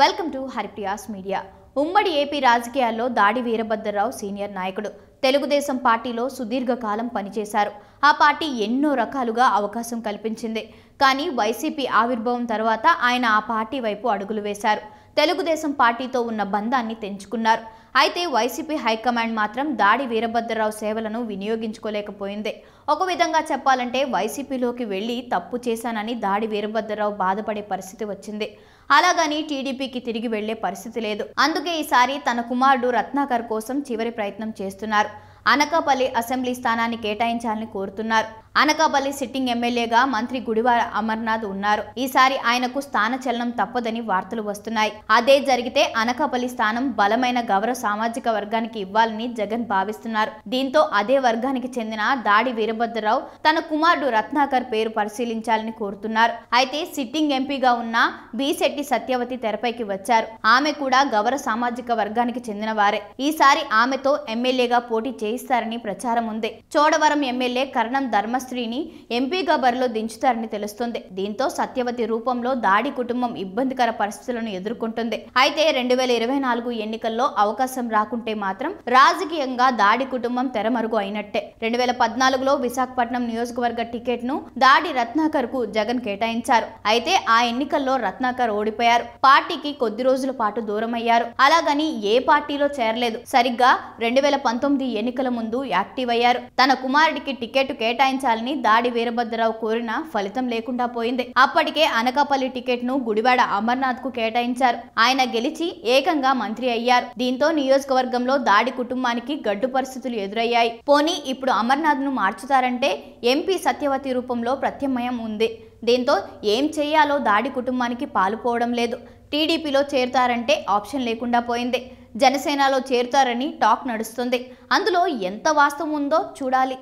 welcome to Haripriya's media ఉమ్మడి AP రాజకీయాల్లో Dadi Veerabhadrarao senior నాయకుడు తెలుగుదేశం పార్టీలో సుదీర్ఘకాలం పనిచేశారు ఆ పార్టీ ఎన్నో రకాలుగా అవకాశం కల్పించింది కానీ వైసీపీ ఆవిర్భావం తర్వాత ఆయన ఆ పార్టీ వైపు అడుగులు వేశారు తెలుగుదేశం పార్టీతో ఉన్న బంధాన్ని తెంచుకున్నారు అయితే వైసీపీ హైకమాండ్ మాత్రం దాడి వీరభద్రరావు సేవలను వినియోగించుకోలేకపోయింది ఒక విధంగా చెప్పాలంటే వైసీపీలోకి వెళ్ళి తప్పు చేశానని దాడి వీరభద్రరావు బాధపడే పరిస్థితి వచ్చింది అలాగని టీడీపీకి తిరిగి వెళ్లే పరిస్థితి లేదు అందుకే ఈసారి తన కుమారుడు రత్నాకర్ కోసం చివరి ప్రయత్నం చేస్తున్నారు అనకాపల్లి అసెంబ్లీ స్థానాన్ని కేటాయించాలని కోరుతున్నారు అనకాపల్లి సిట్టింగ్ ఎమ్మెల్యేగా మంత్రి గుడివార అమర్నాథ్ ఉన్నారు ఈసారి ఆయనకు స్థానచలనం తప్పదని వార్తలు వస్తున్నాయి అదే జరిగితే అనకాపల్లి స్థానం బలమైన గౌరవ సామాజిక వర్గానికి ఇవ్వాలని జగన్ భావిస్తున్నారు దీంతో అదే వర్గానికి చెందిన దాడి వీరభద్రరావు తన కుమారుడు రత్నాకర్ పేరు పరిశీలించాలని కోరుతున్నారు అయితే సిట్టింగ్ ఎంపీగా ఉన్న బిశెట్టి సత్యవతి తెరపైకి వచ్చారు ఆమె కూడా గౌర సామాజిక వర్గానికి చెందిన వారే ఈసారి ఆమెతో ఎమ్మెల్యేగా పోటీ చేయిస్తారని ప్రచారం ఉంది చోడవరం ఎమ్మెల్యే కరణం ధర్మస్ శాస్త్రిని ఎంపీగా బరిలో దించుతారని తెలుస్తుంది దీంతో సత్యవతి రూపంలో దాడి కుటుంబం ఇబ్బందికర పరిస్థితులను ఎదుర్కొంటుంది అయితే రెండు వేల ఇరవై నాలుగు ఎన్నికల్లో అవకాశం రాకుంటే మాత్రం రాజకీయంగా దాడి కుటుంబం తెరమరుగు అయినట్టే రెండు వేల పద్నాలుగులో విశాఖపట్నం నియోజకవర్గ టికెట్ ను దాడి రత్నాకర్ కు జగన్ కేటాయించారు అయితే ఆ ఎన్నికల్లో రత్నాకర్ ఓడిపోయారు పార్టీకి కొద్ది రోజుల పాటు దూరం అయ్యారు అలాగని ఏ పార్టీలో చేరలేదు సరిగ్గా రెండు వేల పంతొమ్మిది ఎన్నికల ముందు యాక్టివ్ అయ్యారు తన కుమారుడికి టికెట్ కేటాయించారు నిర్వహించాలని దాడి వీరభద్రరావు కోరిన ఫలితం లేకుండా పోయింది అప్పటికే అనకాపల్లి టికెట్ ను గుడివాడ అమర్నాథ్ కు కేటాయించారు ఆయన గెలిచి ఏకంగా మంత్రి అయ్యారు దీంతో నియోజకవర్గంలో దాడి కుటుంబానికి గడ్డు పరిస్థితులు ఎదురయ్యాయి పోనీ ఇప్పుడు అమర్నాథ్ ను మార్చుతారంటే ఎంపీ సత్యవతి రూపంలో ప్రత్యమయం ఉంది దీంతో ఏం చేయాలో దాడి కుటుంబానికి పాలుపోవడం లేదు టీడీపీలో చేరుతారంటే ఆప్షన్ లేకుండా పోయింది జనసేనలో చేరుతారని టాక్ నడుస్తుంది అందులో ఎంత వాస్తవం ఉందో చూడాలి